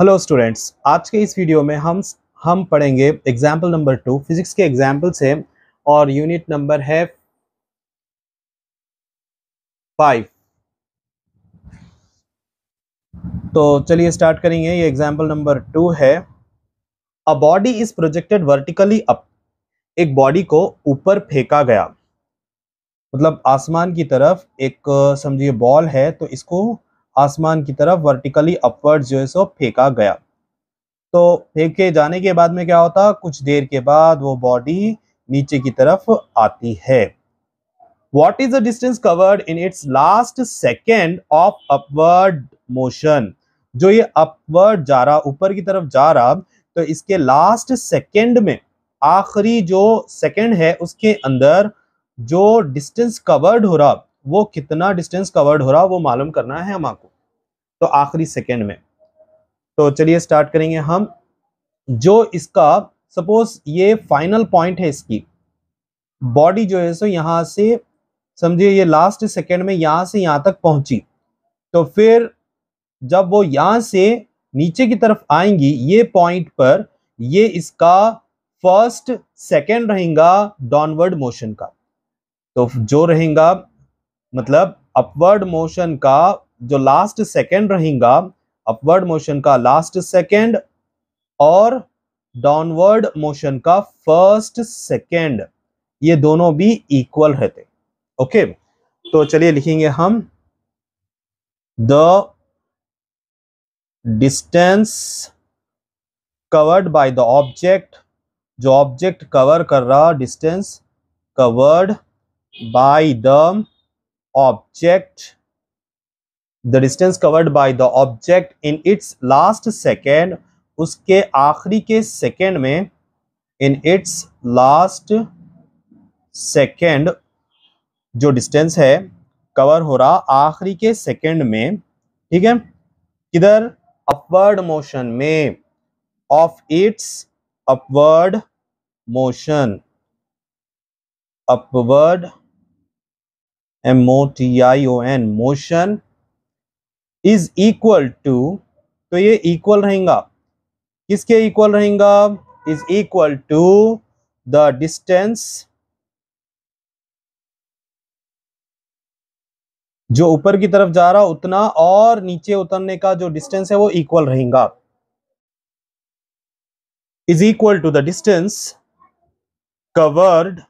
Hello students आज के इस वीडियो में हम हम पढ़ेंगे एग्जाम्पल नंबर टू फिजिक्स के एग्जाम्पल से और यूनिट नंबर है फाइव तो चलिए स्टार्ट करेंगे ये एग्जाम्पल नंबर टू है a body is projected vertically up एक बॉडी को ऊपर फेंका गया मतलब आसमान की तरफ एक समझिए बॉल है तो इसको आसमान की तरफ वर्टिकली अपवर्ड जो है सो फेंका गया तो फेंके जाने के बाद में क्या होता कुछ देर के बाद वो बॉडी नीचे की तरफ आती है what is the distance covered in its last second of upward motion जो ये अपवर्ड जा रहा ऊपर की तरफ जा रहा तो इसके लास्ट सेकेंड में आखिरी जो सेकेंड है उसके अंदर जो डिस्टेंस कवर्ड हो रहा वो कितना डिस्टेंस कवर्ड हो रहा वो मालूम करना है हम आपको तो आखिरी सेकेंड में तो चलिए स्टार्ट करेंगे हम जो इसका सपोज ये फाइनल पॉइंट है इसकी बॉडी जो है सो यहाँ से समझिए ये लास्ट सेकेंड में यहाँ से यहाँ तक पहुँची तो फिर जब वो यहाँ से नीचे की तरफ आएंगी ये पॉइंट पर ये इसका फर्स्ट सेकेंड रहेगा डाउनवर्ड मोशन का तो जो रहेगा मतलब अपवर्ड मोशन का जो लास्ट सेकेंड रहेगा अपवर्ड मोशन का लास्ट सेकेंड और डाउनवर्ड मोशन का फर्स्ट सेकेंड ये दोनों भी इक्वल रहते ओके तो चलिए लिखेंगे हम the distance covered by the object जो ऑब्जेक्ट कवर कर रहा distance covered by the object the distance covered by the object in its last second उसके आखिरी के सेकेंड में इन इट्स लास्ट सेकेंड जो डिस्टेंस है कवर हो रहा आखिरी के सेकेंड में ठीक है किधर अपवर्ड मोशन में of its upward motion upward M O T I O N motion is equal to तो ये इक्वल रहेगा किसके इक्वल रहेगा is equal to the distance जो ऊपर की तरफ जा रहा उतना और नीचे उतरने का जो डिस्टेंस है वो इक्वल रहेगा is equal to the distance covered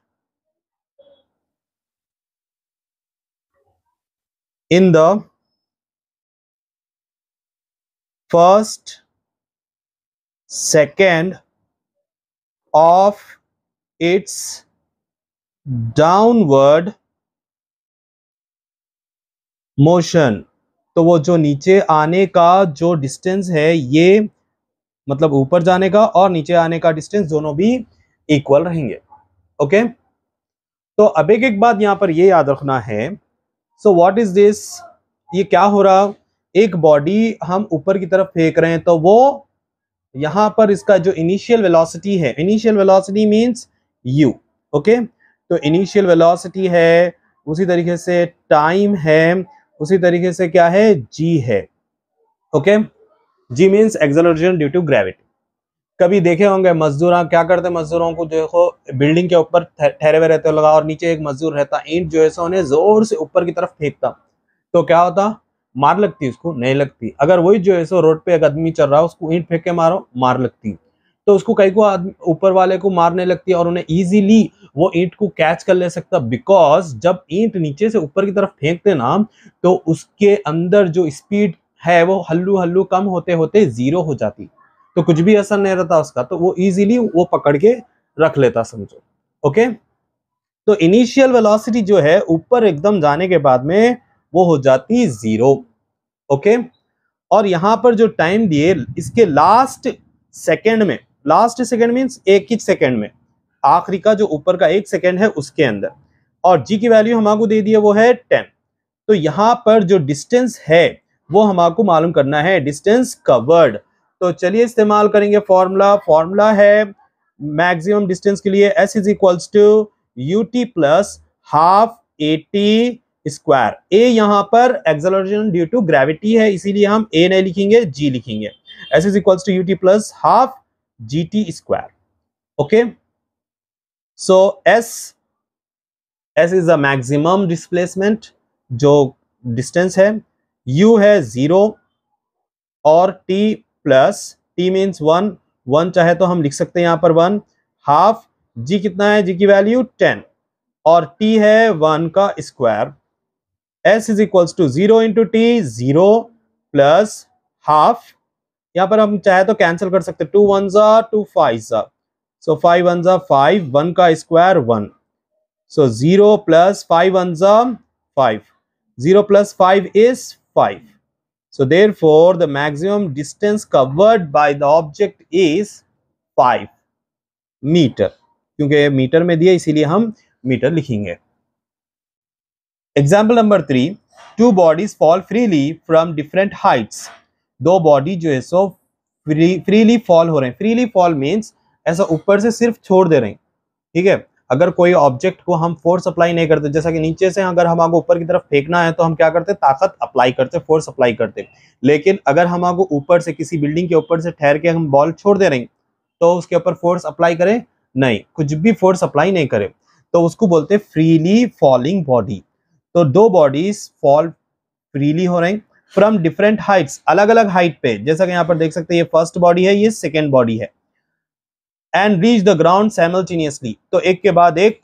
in the first second of its downward motion तो वो जो नीचे आने का जो डिस्टेंस है ये मतलब ऊपर जाने का और नीचे आने का डिस्टेंस दोनों भी इक्वल रहेंगे ओके तो अब एक एक बात यहां पर ये याद रखना है सो वॉट इज दिस ये क्या हो रहा एक बॉडी हम ऊपर की तरफ फेंक रहे हैं तो वो यहां पर इसका जो इनिशियल वेलोसिटी है initial velocity means u okay तो इनिशियल वेलोसिटी है उसी तरीके से टाइम है उसी तरीके से क्या है जी है okay g means acceleration due to gravity कभी देखे होंगे मजदूर हाँ, क्या करते मजदूरों को जो है बिल्डिंग के ऊपर ठहरे हुए रहते लगा और नीचे एक मजदूर रहता ईंट जो है सो उन्हें जोर से ऊपर की तरफ फेंकता तो क्या होता मार लगती उसको नहीं लगती अगर वही जो है सो रोड पे एक आदमी चल रहा है उसको ईंट फेंक के मारो मार लगती तो उसको कई को ऊपर वाले को मारने लगती और उन्हें इजीली वो ईंट को कैच कर ले सकता बिकॉज जब ईंट नीचे से ऊपर की तरफ फेंकते ना तो उसके अंदर जो स्पीड है वो हल्लू हल्लू कम होते होते जीरो हो जाती तो कुछ भी असर नहीं रहता उसका तो वो इजीली वो पकड़ के रख लेता समझो ओके तो इनिशियल वेलोसिटी जो है ऊपर एकदम जाने के बाद में वो हो जाती जीरो ओके और यहाँ पर जो टाइम दिए इसके लास्ट सेकेंड में लास्ट सेकेंड मीन्स एक ही सेकेंड में आखिरी का जो ऊपर का एक सेकेंड है उसके अंदर और जी की वैल्यू आपको दे दी है वो है टेन तो यहाँ पर जो डिस्टेंस है वो आपको मालूम करना है डिस्टेंस कवर्ड तो चलिए इस्तेमाल करेंगे फॉर्मूला फॉर्मूला है मैक्सिमम डिस्टेंस के लिए s is equals to u t plus half a t square a यहाँ पर एक्सेलरेशन ड्यू टू ग्रेविटी है इसीलिए हम ए नहीं लिखेंगे जी लिखेंगे s is equals to u t plus half g t square okay so s s is the maximum displacement जो distance है यू है जीरो और t plus t means one one चाहे तो हम लिख सकते हैं यहाँ पर वन हाफ जी कितना है जी की वैल्यू टेन और टी है वन का square S is equals to zero into t zero plus half यहाँ पर हम चाहे तो कैंसिल कर सकते टू वन ज़ा टू फाइव ज़ा सो फाइव वन ज़ा फाइव वन का square one so zero plus five one ज़ा five zero plus five is five So therefore, the maximum distance covered by the object is 5 meter. क्योंकि metre में दिया इसीलिए हम metre लिखेंगे example number three two bodies fall freely from different heights दो body जो है सो फ्री फ्रीली फॉल हो रहे हैं फ्रीली फॉल मीन्स ऐसा ऊपर से सिर्फ छोड़ दे रहे हैं ठीक है अगर कोई ऑब्जेक्ट को हम फोर्स अप्लाई नहीं करते जैसा कि नीचे से अगर हम आगे ऊपर की तरफ फेंकना है तो हम क्या करते ताकत अप्लाई करते फोर्स अप्लाई करते लेकिन अगर हम आगे ऊपर से किसी बिल्डिंग के ऊपर से ठहर के हम बॉल छोड़ दे रहे हैं तो उसके ऊपर फोर्स अप्लाई करें नहीं कुछ भी फोर्स अप्लाई नहीं करें तो उसको बोलते हैं फ्रीली फॉलिंग बॉडी तो दो बॉडीज फॉल फ्रीली हो रहे हैं फ्रॉम डिफरेंट हाइट्स अलग अलग हाइट पे जैसा कि यहाँ पर देख सकते हैं ये फर्स्ट बॉडी है ये सेकेंड बॉडी है and reach the ground simultaneously तो एक के बाद एक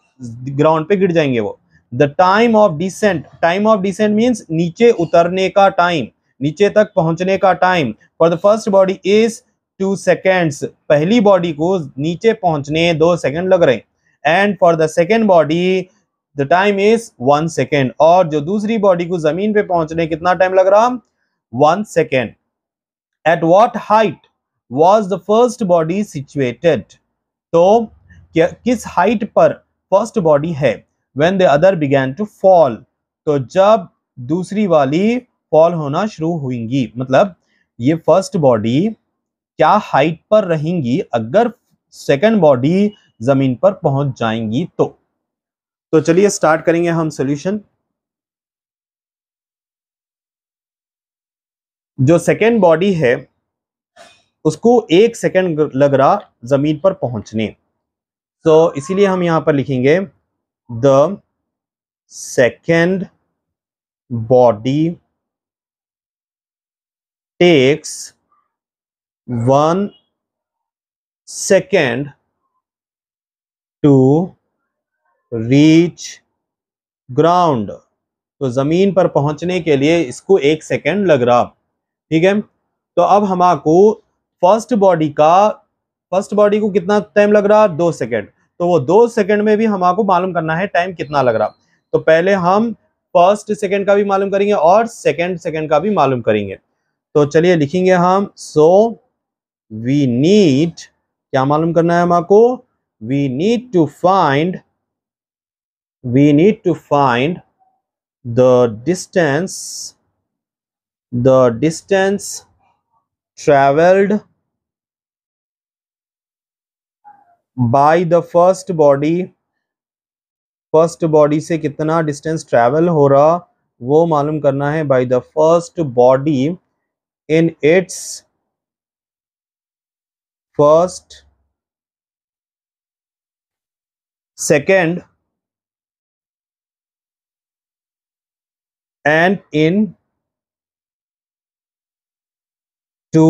ग्राउंड पे गिर जाएंगे वो the time of descent time of descent means नीचे उतरने का टाइम नीचे तक पहुंचने का time for the first body is two seconds पहली बॉडी को नीचे पहुंचने दो सेकेंड लग रहे हैं and for the second body the time is one second और जो दूसरी बॉडी को जमीन पे पहुंचने कितना टाइम लग रहा one second at what height was the first body situated तो किस हाइट पर फर्स्ट बॉडी है when the other began to fall तो जब दूसरी वाली फॉल होना शुरू हुएंगी मतलब ये फर्स्ट बॉडी क्या हाइट पर रहेंगी अगर सेकेंड बॉडी जमीन पर पहुंच जाएंगी तो तो चलिए स्टार्ट करेंगे हम सोल्यूशन जो सेकेंड बॉडी है उसको एक सेकेंड लग रहा ज़मीन पर पहुंचने तो इसीलिए हम यहां पर लिखेंगे the second body takes one second to reach ground तो ज़मीन पर पहुंचने के लिए इसको एक सेकेंड लग रहा ठीक है तो अब हमारे आपको फर्स्ट बॉडी का फर्स्ट बॉडी को कितना टाइम लग रहा दो सेकेंड तो वो दो सेकेंड में भी हमारे मालूम करना है टाइम कितना लग रहा तो पहले हम फर्स्ट सेकेंड का भी मालूम करेंगे और सेकेंड सेकेंड का भी मालूम करेंगे तो चलिए लिखेंगे हम सो वी नीड क्या मालूम करना है हमारे we need to find we need to find the distance the distance travelled by the first body first body से कितना डिस्टेंस ट्रेवल हो रहा वो मालूम करना है by the first body in its first second and in two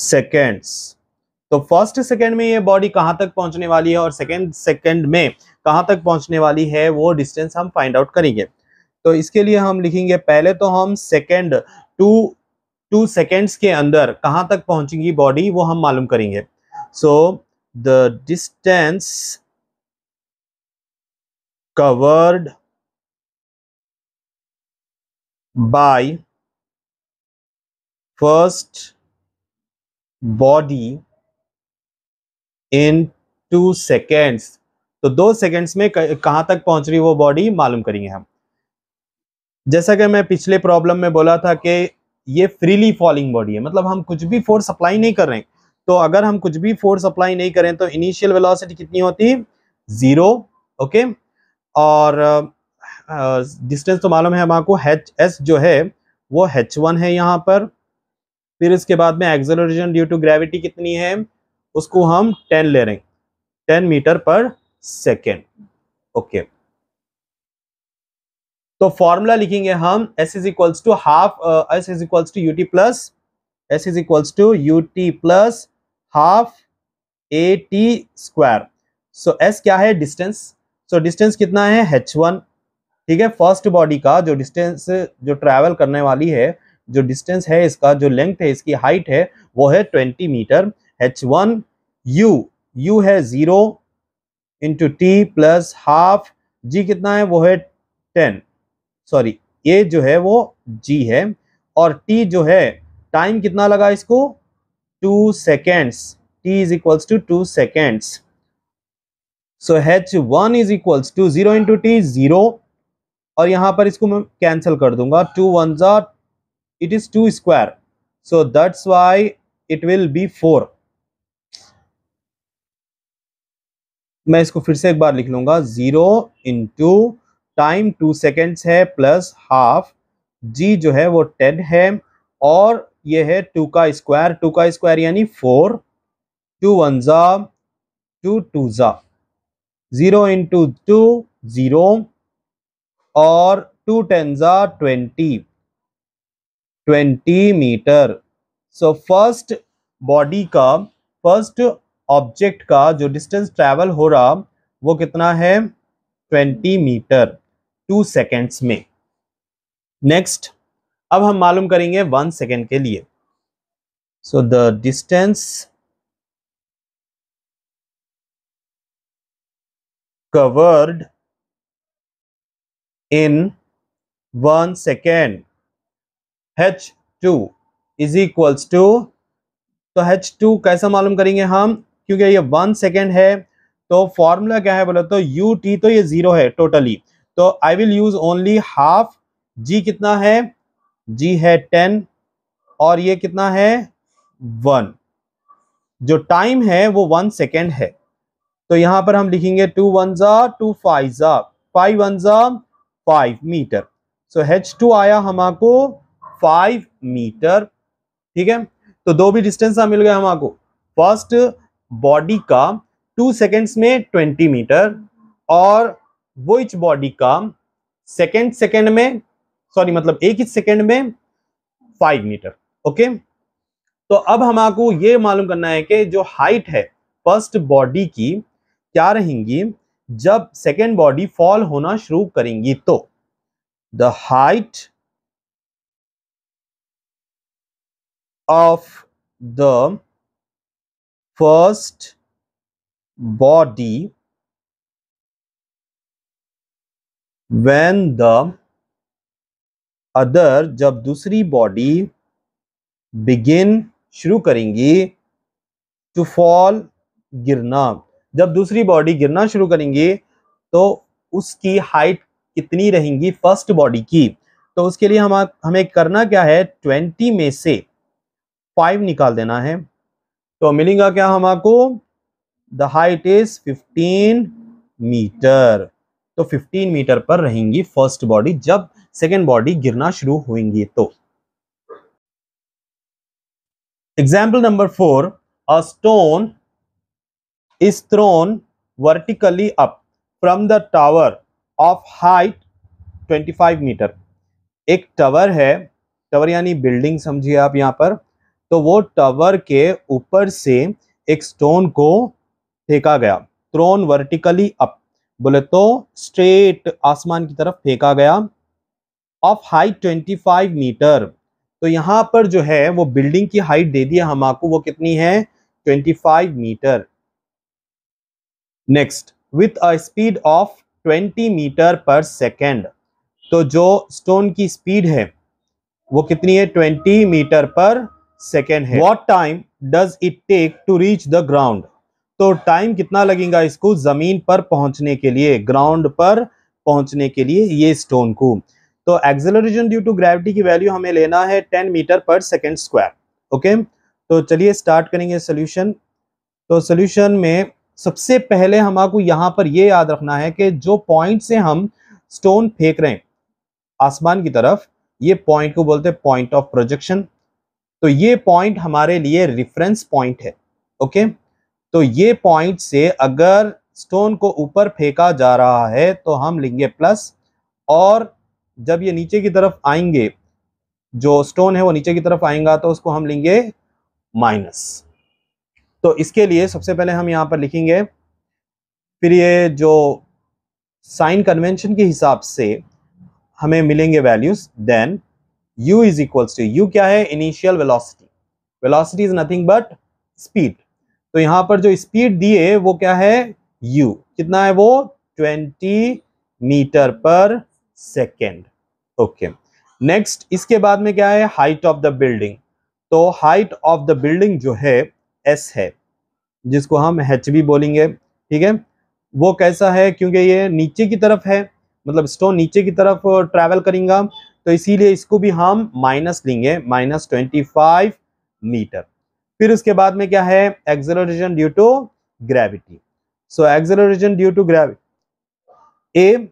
seconds तो first second में ये बॉडी कहां तक पहुंचने वाली है और सेकेंड सेकेंड में कहां तक पहुंचने वाली है वो डिस्टेंस हम फाइंड आउट करेंगे तो इसके लिए हम लिखेंगे पहले तो हम सेकेंड टू टू सेकेंड्स के अंदर कहाँ तक पहुंचेगी बॉडी वो हम मालूम करेंगे so the distance covered by first body in two seconds तो दो सेकेंड्स में कहां तक पहुंच रही वो बॉडी मालूम करेंगे हम जैसा कि मैं पिछले प्रॉब्लम में बोला था कि ये फ्रीली फॉलिंग बॉडी है मतलब हम कुछ भी फोर्स अप्लाई नहीं कर रहे हैं तो अगर हम कुछ भी फोर्स अप्लाई नहीं करें तो इनिशियल वेलोसिटी कितनी होती है ज़ीरो ओके और डिस्टेंस तो मालूम है हमारे को एच एस जो है वो एच वन है यहाँ पर फिर इसके बाद में एक्सेलरेशन ड्यू टू ग्रेविटी कितनी है उसको हम टेन ले रहे हैं ten metre per second okay तो फॉर्मूला लिखेंगे हम s is equals to half s is equals to u t plus s is equals to u t plus half a t square so s क्या है distance so distance कितना है H one ठीक है first body का जो distance जो travel करने वाली है जो डिस्टेंस है इसका जो लेंथ है इसकी हाइट है वो है twenty metre h one u u है zero into t plus half g कितना है वो है टेन सॉरी ए जो है वो जी है और टी जो है टाइम कितना लगा इसको two seconds t is equals to two seconds so h one is equals to zero into t zero और यहाँ पर इसको मैं कैंसिल कर दूंगा टू वन ज़ा it is 2 square so that's why it will be 4 मैं इसको फिर से एक बार लिख लूंगा zero into time two seconds है प्लस हाफ जी जो है वो टेन है और ये है टू का स्क्वायर टू का स्क्वायर यानी फोर टू वन ज़ा टू टू ज़ा ज़ीरो इंटू टू ज़ीरो और टू टेन ज़ा twenty twenty metre so first body का फर्स्ट ऑब्जेक्ट का जो डिस्टेंस ट्रैवल हो रहा वो कितना है ट्वेंटी मीटर टू सेकेंड्स में नेक्स्ट अब हम मालूम करेंगे वन सेकेंड के लिए so the distance covered in one second h two is equals to तो एच टू कैसा मालूम करेंगे हम क्योंकि ये वन सेकेंड है तो फॉर्मूला क्या है बोले तो यू टी तो ये जीरो है टोटली तो I will use only half g कितना है जी है टेन और ये कितना है वन जो टाइम है वो वन सेकेंड है तो यहां पर हम लिखेंगे टू वन जा टू फाइव जा फाइव वन जा five metre so h two आया हमारे फाइव मीटर ठीक है तो दो भी डिस्टेंस मिल गया आपको फर्स्ट बॉडी का टू सेकेंड्स में ट्वेंटी मीटर और इच बॉडी का सेकेंड सेकेंड में सॉरी मतलब एक ही सेकेंड में फाइव मीटर ओके तो अब हम आपको ये मालूम करना है कि जो हाइट है फर्स्ट बॉडी की क्या रहेंगी जब सेकेंड बॉडी फॉल होना शुरू करेंगी तो the height of the first body when the other जब दूसरी बॉडी बिगिन शुरू करेंगी टू फॉल गिरना जब दूसरी बॉडी गिरना शुरू करेंगी तो उसकी हाइट कितनी रहेंगी फर्स्ट बॉडी की तो उसके लिए हम हमें करना क्या है ट्वेंटी में से फाइव निकाल देना है तो मिलेगा क्या हम आपको the height is fifteen metre तो फिफ्टीन मीटर पर रहेंगी फर्स्ट बॉडी जब सेकेंड बॉडी गिरना शुरू होगी तो example number four a stone is thrown vertically up from the tower of height 25 metre एक टावर है टावर यानी बिल्डिंग समझिए आप यहां पर तो वो टावर के ऊपर से एक स्टोन को फेंका गया थ्रोन वर्टिकली अप बोले तो स्ट्रेट आसमान की तरफ फेंका गया ऑफ हाइट 25 मीटर तो यहां पर जो है वो बिल्डिंग की हाइट दे दी आपको वो कितनी है 25 metre next with a speed of 20 metre per second तो जो स्टोन की स्पीड है वो कितनी है 20 मीटर पर सेकेंड है what time does it take to reach the ground तो टाइम कितना लगेगा इसको जमीन पर पहुंचने के लिए ग्राउंड पर पहुंचने के लिए ये स्टोन को तो एक्सेलरेशन ड्यू टू ग्रेविटी की वैल्यू हमें लेना है ten metre per second square okay तो चलिए स्टार्ट करेंगे सोल्यूशन तो सोल्यूशन में सबसे पहले हम आपको यहां पर यह याद रखना है कि जो पॉइंट से हम स्टोन फेंक रहे हैं आसमान की तरफ ये पॉइंट को बोलते हैं पॉइंट ऑफ प्रोजेक्शन तो ये पॉइंट हमारे लिए रेफरेंस पॉइंट है ओके तो ये पॉइंट से अगर स्टोन को ऊपर फेंका जा रहा है तो हम लेंगे प्लस और जब ये नीचे की तरफ आएंगे जो स्टोन है वो नीचे की तरफ आएगा तो उसको हम लेंगे माइनस तो इसके लिए सबसे पहले हम यहाँ पर लिखेंगे फिर ये जो साइन कन्वेंशन के हिसाब से हमें मिलेंगे values then u is equals to u क्या है initial velocity velocity is nothing but speed तो यहां पर जो स्पीड दिए वो क्या है u कितना है वो 20 metre per second okay next इसके बाद में क्या है हाइट ऑफ द बिल्डिंग तो हाइट ऑफ द बिल्डिंग जो है एस है जिसको हम एच भी बोलेंगे ठीक है वो कैसा है क्योंकि ये नीचे की तरफ है मतलब स्टोन नीचे की तरफ ट्रैवल करेंगे तो इसीलिए इसको भी हम माइनस लेंगे माइनस ट्वेंटी फाइव मीटर फिर उसके बाद में क्या है acceleration due to gravity so acceleration due to gravity a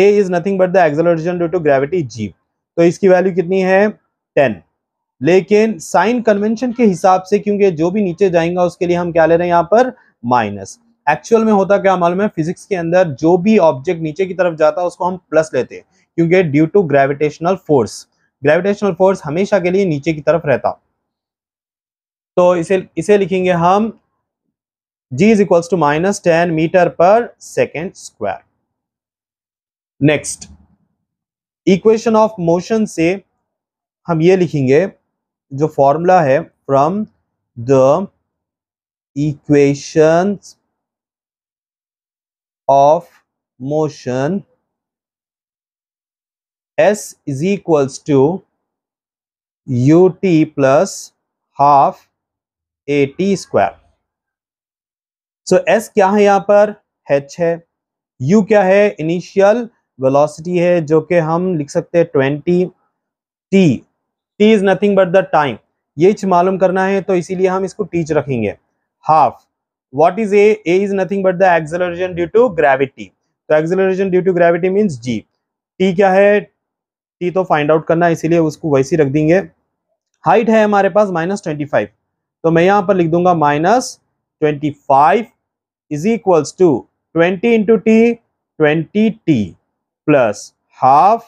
a is nothing but the acceleration due to gravity g तो इसकी वैल्यू कितनी है टेन लेकिन साइन कन्वेंशन के हिसाब से क्योंकि जो भी नीचे जाएंगा उसके लिए हम क्या ले रहे हैं यहां पर माइनस एक्चुअल में होता क्या मालूम है फिजिक्स के अंदर जो भी ऑब्जेक्ट नीचे की तरफ जाता है उसको हम प्लस लेते हैं क्योंकि due to gravitational force gravitational force हमेशा के लिए नीचे की तरफ रहता तो इसे इसे लिखेंगे हम g is equals to minus ten metre per second square next equation of motion से हम ये लिखेंगे जो फॉर्मूला है from the equations of motion s is equals to u t plus half a t square so s क्या है यहां पर एच है यू क्या है इनिशियल वेलोसिटी है जो कि हम लिख सकते हैं twenty t t is nothing but the time ये मालूम करना है तो इसीलिए हम इसको टीच रखेंगे half what is a a is nothing but the acceleration due to gravity तो acceleration due to gravity means g t क्या है t तो find out करना इसीलिए उसको वैसे रख देंगे हाइट है हमारे पास माइनस ट्वेंटी फाइव तो मैं यहाँ पर लिख दूंगा minus twenty five is equals to twenty into t twenty t plus half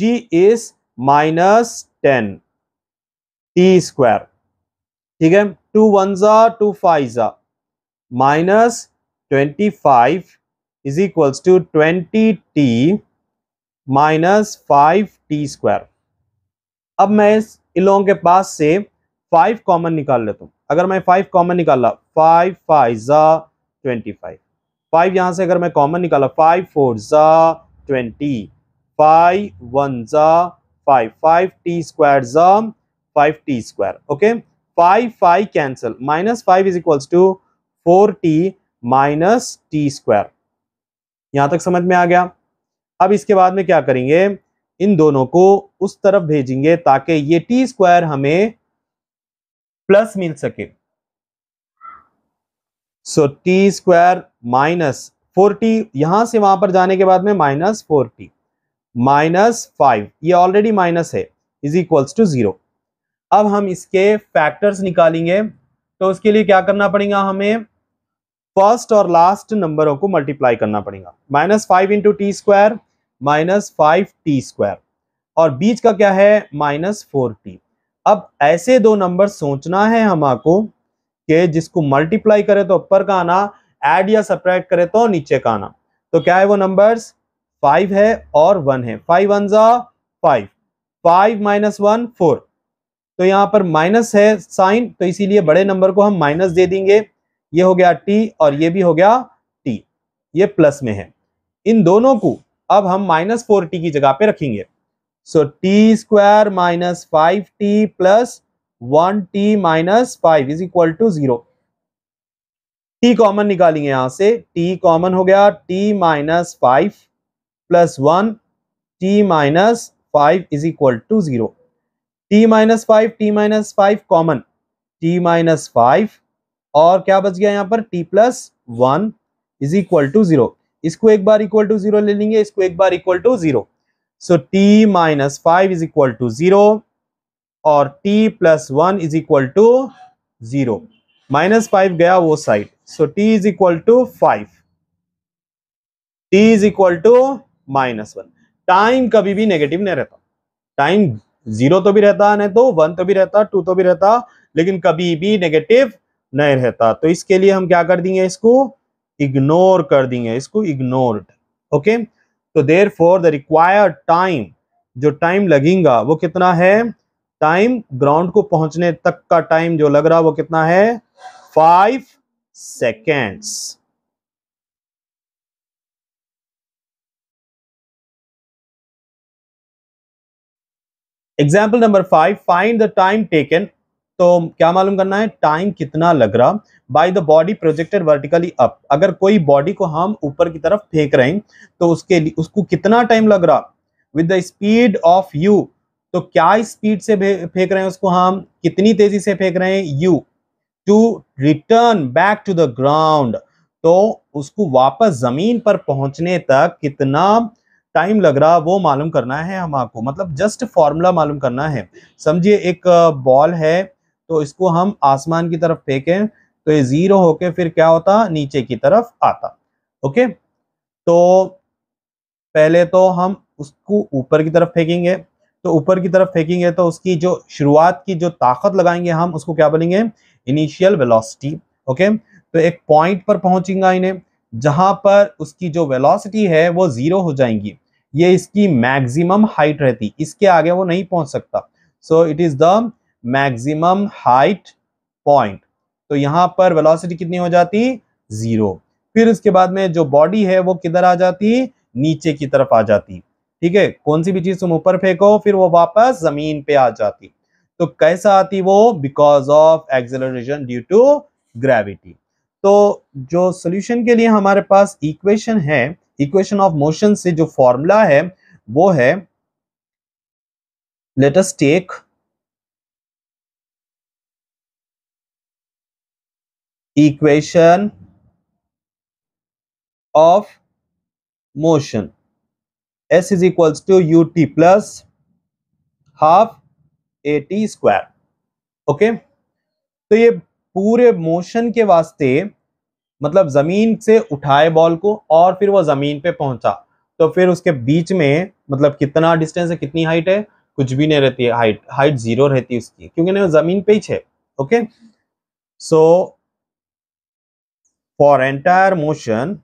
g is minus ten t square ठीक है टू वन जा टू फाइव जा minus 25 is equals to 20t minus 5t square. अब मैं इस लोगों के पास से 5 कॉमन निकाल लेता हूँ अगर मैं 5 कॉमन निकाला 5 फाइव ज़ा ट्वेंटी फाइव फाइव यहाँ से अगर मैं कॉमन निकाला फाइव फोर ज़ा ट्वेंटी फाइव वन ज़ा फाइव फाइव टी स्क्वायर ज़ा five t square okay five five cancel minus five is equals to four t minus t square यहां तक समझ में आ गया अब इसके बाद में क्या करेंगे इन दोनों को उस तरफ भेजेंगे ताकि ये टी स्क्वायर हमें प्लस मिल सके so t square minus four t यहां से वहां पर जाने के बाद में minus four t minus five ये ऑलरेडी माइनस है इज इक्वल्स टू जीरो अब हम इसके फैक्टर्स निकालेंगे तो उसके लिए क्या करना पड़ेगा हमें फर्स्ट और लास्ट नंबरों को मल्टीप्लाई करना पड़ेगा minus five into t square minus five t square और बीच का क्या है माइनस फोर टी अब ऐसे दो नंबर सोचना है हमको कि जिसको मल्टीप्लाई करे तो ऊपर का आना एड या सप्रैक्ट करे तो नीचे का आना तो क्या है वो नंबर्स फाइव है और वन है फाइव वन जा five five minus one four तो यहां पर माइनस है साइन तो इसीलिए बड़े नंबर को हम माइनस दे देंगे ये हो गया टी और ये भी हो गया टी ये प्लस में है इन दोनों को अब हम माइनस फोर टी की जगह पे रखेंगे so t square minus five t plus one t minus five is equal to zero t common निकालेंगे यहां से टी कॉमन हो गया t minus five plus one t minus five is equal to zero t minus five t minus five common t minus five और क्या बच गया यहाँ पर t plus one is equal to zero इसको एक बार इक्वल टू जीरो ले लेंगे इसको एक बार equal to zero so t minus five is equal to zero और t plus one is equal to zero minus five गया वो side so t is equal to five t is equal to minus one time कभी भी negative नहीं रहता time zero तो भी रहता नहीं तो वन तो भी रहता टू तो भी रहता लेकिन कभी भी नेगेटिव नहीं रहता तो इसके लिए हम क्या कर देंगे इसको इग्नोर कर देंगे इसको इग्नोर्ड ओके तो therefore the required time जो टाइम लगेगा वो कितना है टाइम ग्राउंड को पहुंचने तक का टाइम जो लग रहा वो कितना है five seconds example number five find the time taken तो क्या मालूम करना है टाइम कितना लग रहा by the body projected vertically up अगर कोई बॉडी को हम ऊपर की तरफ फेंक रहे हैं तो उसके लिए उसको कितना टाइम लग रहा with the speed of u तो क्या स्पीड से फेंक रहे हैं उसको हम कितनी तेजी से फेंक रहे हैं u to return back to the ground तो उसको वापस जमीन पर पहुंचने तक कितना टाइम लग रहा वो मालूम करना है हम आपको मतलब जस्ट फॉर्मूला मालूम करना है समझिए एक बॉल है तो इसको हम आसमान की तरफ फेंकें तो ये ज़ीरो होके फिर क्या होता नीचे की तरफ आता ओके तो पहले तो हम उसको ऊपर की तरफ फेंकेंगे तो ऊपर की तरफ फेंकेंगे तो उसकी जो शुरुआत की जो ताकत लगाएंगे हम उसको क्या बोलेंगे इनिशियल वेलोसिटी ओके तो एक पॉइंट पर पहुंचेगा इन्हें जहां पर उसकी जो वेलोसिटी है वो जीरो हो जाएंगी ये इसकी मैक्सिमम हाइट रहती इसके आगे वो नहीं पहुंच सकता so it is the maximum height point तो यहाँ पर वेलोसिटी कितनी हो जाती जीरो फिर उसके बाद में जो बॉडी है वो किधर आ जाती नीचे की तरफ आ जाती ठीक है कौन सी भी चीज तुम ऊपर फेंको फिर वो वापस जमीन पे आ जाती तो कैसा आती वो because of acceleration due to gravity तो जो सोल्यूशन के लिए हमारे पास इक्वेशन है इक्वेशन ऑफ मोशन से जो फॉर्मूला है वो है let's take equation of motion s is equals to ut plus half at square okay okay? तो ये पूरे मोशन के वास्ते मतलब जमीन से उठाए बॉल को और फिर वो जमीन पे पहुंचा तो फिर उसके बीच में मतलब कितना डिस्टेंस है कितनी हाइट है कुछ भी नहीं रहती है हाइट हाइट जीरो रहती है उसकी क्योंकि नहीं वो जमीन पे ही छे okay so for entire motion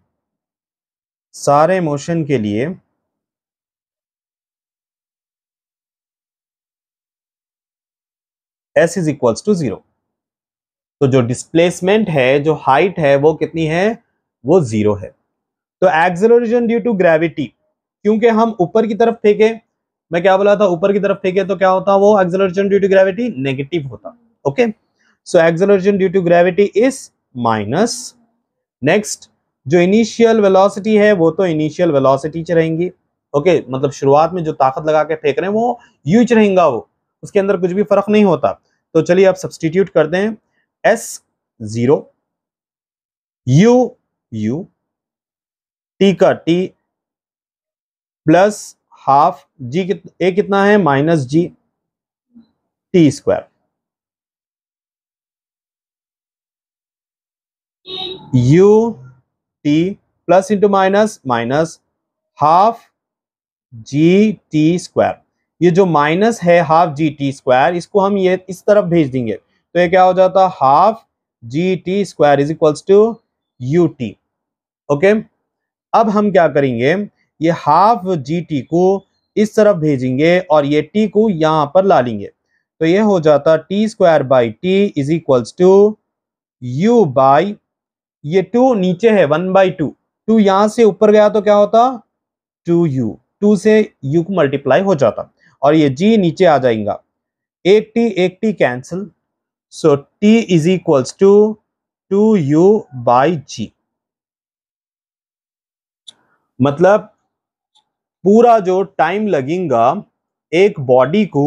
सारे मोशन के लिए s is equals to zero तो जो डिस्प्लेसमेंट है जो हाइट है वो कितनी है वो जीरो है तो एक्सेलरेशन ड्यू टू ग्रेविटी क्योंकि हम ऊपर की तरफ फेंके मैं क्या बोला था ऊपर की तरफ फेंके तो क्या होता वो acceleration due to gravity negative होता okay so acceleration due to gravity is minus next जो इनिशियल वेलोसिटी है वो तो इनिशियल वेलोसिटी च रहेंगी ओके okay, मतलब शुरुआत में जो ताकत लगा के फेंक रहे हैं वो यूच रहेगा वो उसके अंदर कुछ भी फर्क नहीं होता तो चलिए आप सब्सटीट्यूट कर दें s zero u u t का टी प्लस हाफ जी कित ए कितना है minus g t square u t plus into minus minus half g t square ये जो माइनस है हाफ जी टी स्क्वायर इसको हम ये इस तरफ भेज देंगे तो ये क्या हो जाता है half g t square is equals to u t okay अब हम क्या करेंगे ये हाफ जी टी को इस तरफ भेजेंगे और ये टी को यहाँ पर ला लेंगे तो ये हो जाता t square by t is equals to u by ये टू नीचे है वन बाई टू टू यहां से ऊपर गया तो क्या होता टू यू टू से यू को मल्टीप्लाई हो जाता और ये जी नीचे आ जाएगा एक टी एक t cancel so t is equals to two u by g मतलब पूरा जो टाइम लगेगा एक बॉडी को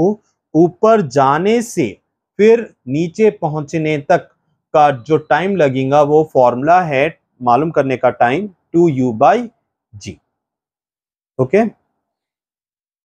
ऊपर जाने से फिर नीचे पहुंचने तक का जो टाइम लगेगा वो फॉर्मूला है मालूम करने का time two u by g okay